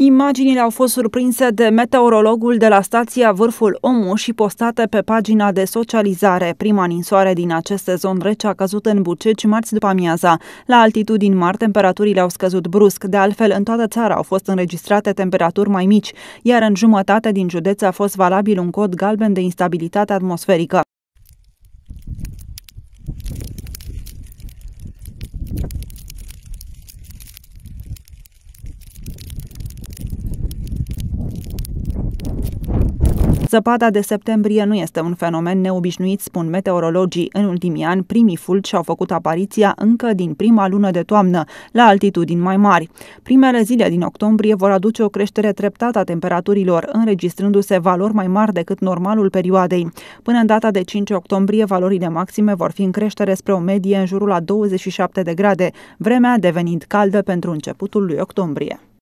Imaginile au fost surprinse de meteorologul de la stația Vârful Omu și postate pe pagina de socializare. Prima ninsoare din acest sezon rece a căzut în Buceci marți după amiaza. La altitudini mari, temperaturile au scăzut brusc. De altfel, în toată țara au fost înregistrate temperaturi mai mici, iar în jumătate din județ a fost valabil un cod galben de instabilitate atmosferică. Zăpada de septembrie nu este un fenomen neobișnuit, spun meteorologii. În ultimii ani, primii fulgi au făcut apariția încă din prima lună de toamnă, la altitudini mai mari. Primele zile din octombrie vor aduce o creștere treptată a temperaturilor, înregistrându-se valori mai mari decât normalul perioadei. Până în data de 5 octombrie, valorile maxime vor fi în creștere spre o medie în jurul la 27 de grade, vremea devenind caldă pentru începutul lui octombrie.